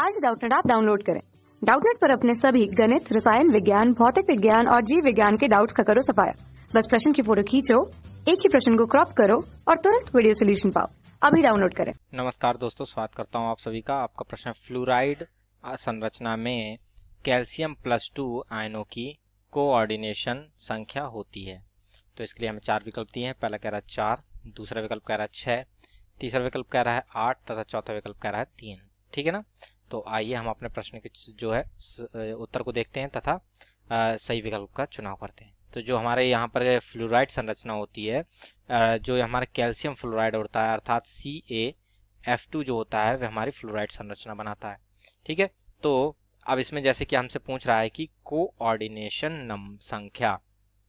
आज डाउटनेट आप डाउनलोड करें डाउटनेट पर अपने सभी गणित रसायन विज्ञान भौतिक विज्ञान और जीव विज्ञान के डाउट्स का करो सफाया बस प्रश्न की फोटो खींचो एक ही प्रश्न को क्रॉप करो और तुरंत वीडियो सोल्यूशन पाओ अभी डाउनलोड करें नमस्कार दोस्तों स्वागत करता हूँ आप सभी का आपका प्रश्न फ्लूराइड संरचना में कैल्सियम प्लस टू आयनों की कोऑर्डिनेशन संख्या होती है तो इसके लिए हमें चार विकल्प दिए हैं पहला कह रहा है चार दूसरा विकल्प कह रहा है छः तीसरा विकल्प कह रहा है आठ तथा चौथा विकल्प कह रहा है तीन ठीक है ना तो आइए हम अपने प्रश्न के जो है उत्तर को देखते हैं तथा सही विकल्प का चुनाव करते हैं तो जो हमारे यहाँ पर फ्लोराइड संरचना होती है जो हमारा कैल्शियम फ्लोराइड होता है अर्थात सी ए एफ टू जो होता है वह हमारी फ्लोराइड संरचना बनाता है ठीक है तो अब इसमें जैसे कि हमसे पूछ रहा है कि कोऑर्डिनेशन नम संख्या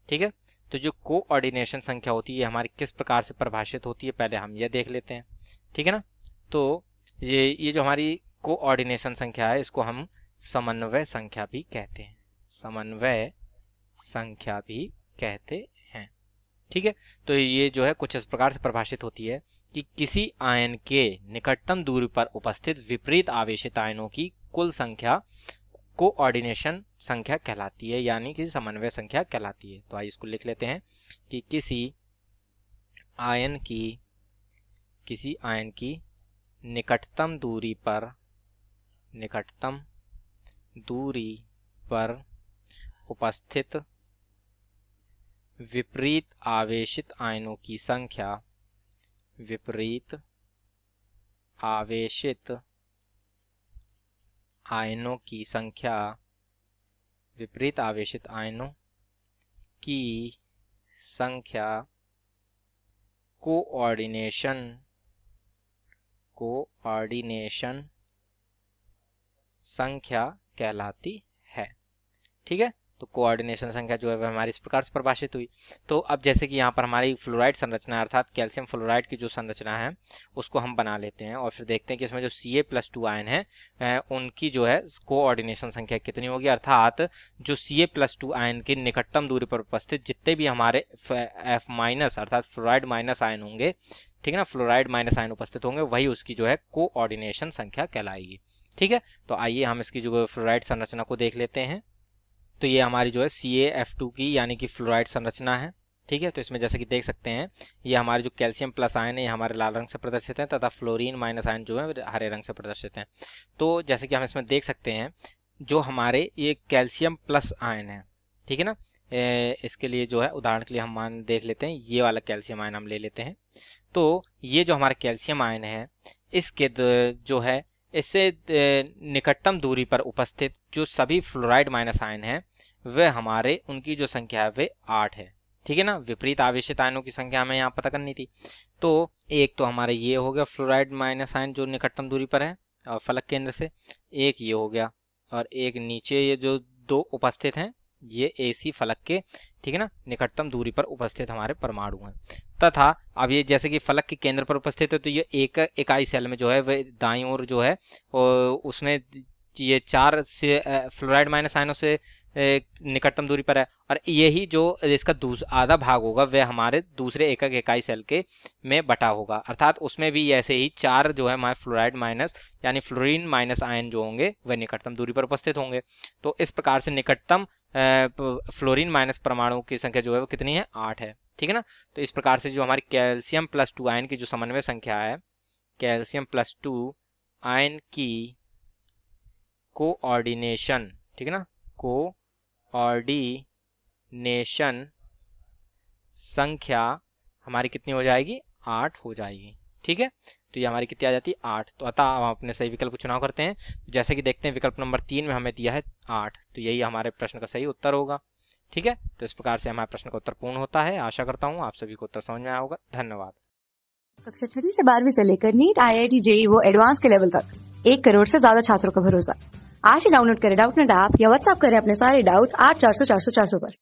ठीक है तो जो कोऑर्डिनेशन संख्या होती है हमारी किस प्रकार से परिभाषित होती है पहले हम यह देख लेते हैं ठीक है ना तो ये ये जो हमारी कोऑर्डिनेशन संख्या है इसको हम समन्वय संख्या भी कहते हैं समन्वय संख्या भी कहते हैं ठीक है तो ये जो है कुछ इस प्रकार से परिभाषित होती है कि किसी आयन के निकटतम दूरी पर उपस्थित विपरीत आवेशित आयनों की कुल संख्या कोऑर्डिनेशन संख्या कहलाती है यानी कि समन्वय संख्या कहलाती है तो आइए इसको लिख लेते हैं कि किसी आयन की किसी आयन की निकटतम दूरी पर निकटतम दूरी पर उपस्थित विपरीत आवेशित आयनों की संख्या विपरीत आवेशित आयनों की संख्या विपरीत आवेशित आयनों की संख्या कोऑर्डिनेशन कोऑर्डिनेशन संख्या कहलाती है ठीक है तो कोऑर्डिनेशन संख्या जो है वह हमारी इस प्रकार से परिभाषित हुई तो अब जैसे कि यहाँ पर हमारी फ्लोराइड संरचना अर्थात कैल्शियम फ्लोराइड की जो संरचना है उसको हम बना लेते हैं और फिर देखते हैं कि इसमें जो C A plus two ion है उनकी जो है कोऑर्डिनेशन संख्या कितनी होगी अर्थात जो C A plus two ion की निकटतम दूरी पर उपस्थित जितने भी हमारे एफ माइनस अर्थात फ्लोराइड माइनस आयन होंगे ठीक है ना फ्लोराइड माइनस आयन उपस्थित होंगे वही उसकी जो है कोऑर्डिनेशन संख्या कहलाएगी ठीक है तो आइए हम इसकी जो फ्लोराइड संरचना को देख लेते हैं तो ये हमारी जो है सी एफ टू की यानी कि फ्लोराइड संरचना है ठीक है तो इसमें जैसे कि देख सकते हैं ये हमारे जो कैल्शियम प्लस आयन है ये हमारे लाल रंग से प्रदर्शित हैं तथा फ्लोरीन माइनस आयन जो है हरे रंग से प्रदर्शित हैं तो जैसे कि हम इसमें देख सकते हैं जो हमारे ये कैल्शियम प्लस आयन है ठीक है ना इसके लिए जो है उदाहरण के लिए हम मान देख लेते हैं ये वाला कैल्शियम आयन हम ले लेते हैं तो ये जो हमारा कैल्शियम आयन है इसके जो है इससे निकटतम दूरी पर उपस्थित जो सभी फ्लोराइड माइनस आयन हैं वे हमारे उनकी जो संख्या है वे आठ है ठीक है ना विपरीत आवेश आयनों की संख्या हमें यहाँ पता करनी थी तो एक तो हमारे ये हो गया फ्लोराइड माइनस आयन जो निकटतम दूरी पर है और फलक केंद्र से एक ये हो गया और एक नीचे ये जो दो उपस्थित हैं ये एसी फलक के ठीक है ना निकटतम दूरी पर उपस्थित हमारे परमाणु हैं तथा अब ये जैसे कि फलक के केंद्र पर उपस्थित है तो ये एक इकाई सेल में जो है वह दाई और जो है और उसमें ये चार से फ्लोराइड माइनस आइनों से निकटतम दूरी पर है और यही जो इसका आधा भाग होगा वह हमारे दूसरे एकक इकाई सेल के में बटा होगा अर्थात उसमें भी ऐसे ही चार जो है हमारे फ्लोराइड माइनस यानी फ्लोरीन माइनस आयन जो होंगे वह निकटतम दूरी पर उपस्थित होंगे तो इस प्रकार से निकटतम फ्लोरीन माइनस परमाणु की संख्या जो है वो कितनी है आठ है ठीक है ना तो इस प्रकार से जो हमारी कैल्शियम प्लस टू आयन की जो समन्वय संख्या है कैल्शियम प्लस टू आयन की कोऑर्डिनेशन ठीक है ना कोऑर्डिनेशन संख्या हमारी कितनी हो जाएगी आठ हो जाएगी ठीक है तो ये हमारी कितनी आ जाती है आठ तो अतः हम अपने सही विकल्प चुनाव करते हैं जैसे कि देखते हैं विकल्प नंबर तीन में हमें दिया है आठ तो यही हमारे प्रश्न का सही उत्तर होगा ठीक है तो इस प्रकार से हमारे प्रश्न का उत्तर पूर्ण होता है आशा करता हूँ आप सभी को उत्तर समझ में आया होगा धन्यवाद कक्षा छठी से बारहवीं से लेकर NEET I I T JEE वो एडवांस के लेवल तक एक करोड़ से ज्यादा छात्रों का भरोसा आज ही डाउनलोड करें डाउट नेट ऐप या व्हाट्सअप करें अपने सारे डाउट्स आठ चार सौ चार सौ चार सौ पर